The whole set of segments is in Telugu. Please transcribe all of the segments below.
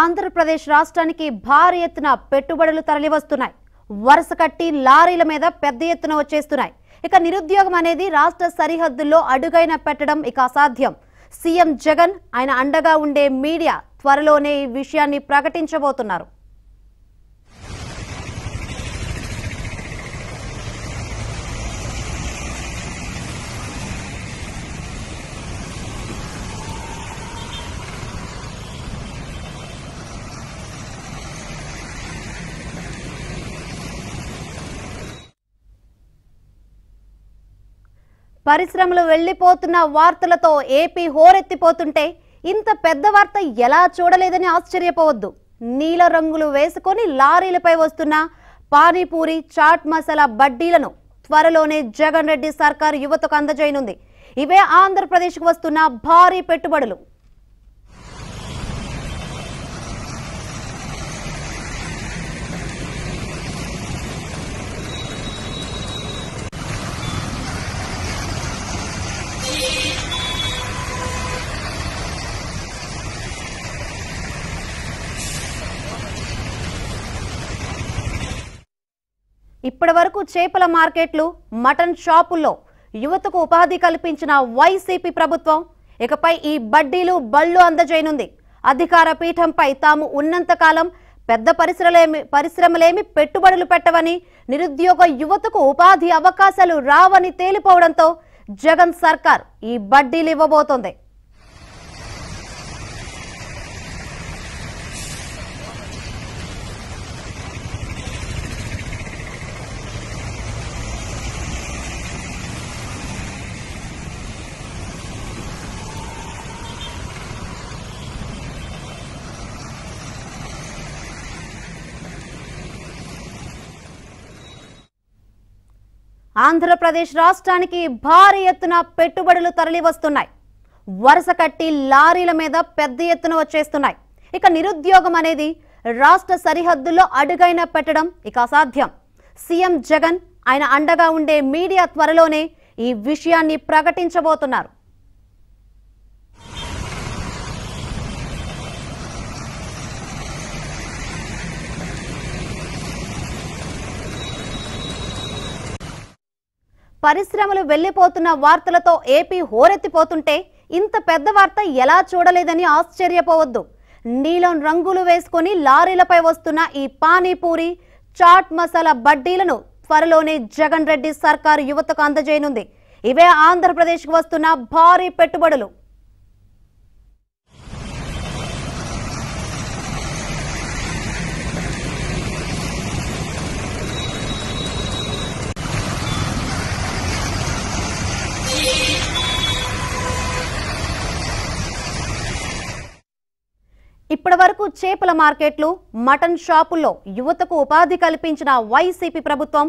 ఆంధ్రప్రదేశ్ రాష్ట్రానికి భారీ ఎత్తున పెట్టుబడులు తరలివస్తున్నాయి వరుస కట్టి లారీల మీద పెద్ద ఎత్తున వచ్చేస్తున్నాయి ఇక నిరుద్యోగం అనేది రాష్ట్ర సరిహద్దుల్లో అడుగైన పెట్టడం ఇక అసాధ్యం సీఎం జగన్ ఆయన అండగా ఉండే మీడియా త్వరలోనే ఈ విషయాన్ని ప్రకటించబోతున్నారు పరిశ్రమలు వెళ్లిపోతున్న వార్తలతో ఏపీ హోరెత్తిపోతుంటే ఇంత పెద్ద వార్త ఎలా చూడలేదని ఆశ్చర్యపోవద్దు నీల రంగులు వేసుకొని లారీలపై వస్తున్న పానీపూరి చాట్ మసాలా బడ్డీలను త్వరలోనే జగన్ రెడ్డి సర్కార్ యువతకు అందజేయనుంది ఇవే ఆంధ్రప్రదేశ్కు వస్తున్న భారీ పెట్టుబడులు ఇప్పటివరకు చేపల మార్కెట్లు మటన్ షాపుల్లో యువతకు ఉపాధి కల్పించిన వైసీపీ ప్రభుత్వం ఇకపై ఈ బడ్డీలు బళ్ళు అందజేయనుంది అధికార పీఠంపై తాము ఉన్నంతకాలం పెద్ద పరిశ్రమలేమి పరిశ్రమలేమి పెట్టుబడులు పెట్టవని నిరుద్యోగ యువతకు ఉపాధి అవకాశాలు రావని తేలిపోవడంతో జగన్ సర్కార్ ఈ బడ్డీలు ఇవ్వబోతోంది ఆంధ్రప్రదేశ్ రాష్ట్రానికి భారీ ఎత్తున పెట్టుబడులు తరలివస్తున్నాయి వరుస కట్టి లారీల మీద పెద్ద ఎత్తున వచ్చేస్తున్నాయి ఇక నిరుద్యోగం అనేది రాష్ట్ర సరిహద్దుల్లో అడుగైన పెట్టడం ఇక అసాధ్యం సీఎం జగన్ ఆయన అండగా ఉండే మీడియా త్వరలోనే ఈ విషయాన్ని ప్రకటించబోతున్నారు పరిశ్రమలు వెళ్లిపోతున్న వార్తలతో ఏపీ హోరెత్తిపోతుంటే ఇంత పెద్ద వార్త ఎలా చూడలేదని ఆశ్చర్యపోవద్దు నీలం రంగులు వేసుకుని లారీలపై వస్తున్న ఈ పానీపూరి చాట్ మసాలా బడ్డీలను త్వరలోనే జగన్ రెడ్డి సర్కారు యువతకు అందజేయనుంది ఇవే ఆంధ్రప్రదేశ్కు వస్తున్న భారీ పెట్టుబడులు ఇప్పటి వరకు చేపల మార్కెట్లు మటన్ షాపుల్లో యువతకు ఉపాధి కల్పించిన వైసీపీ ప్రభుత్వం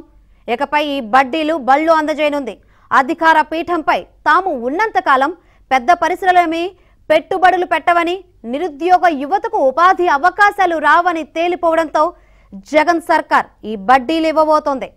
ఇకపై ఈ బడ్డీలు బళ్ళు అందజేయనుంది అధికార పీఠంపై తాము ఉన్నంతకాలం పెద్ద పరిశ్రమలేమి పెట్టుబడులు పెట్టవని నిరుద్యోగ యువతకు ఉపాధి అవకాశాలు రావని తేలిపోవడంతో జగన్ సర్కార్ ఈ బడ్డీలు ఇవ్వబోతోంది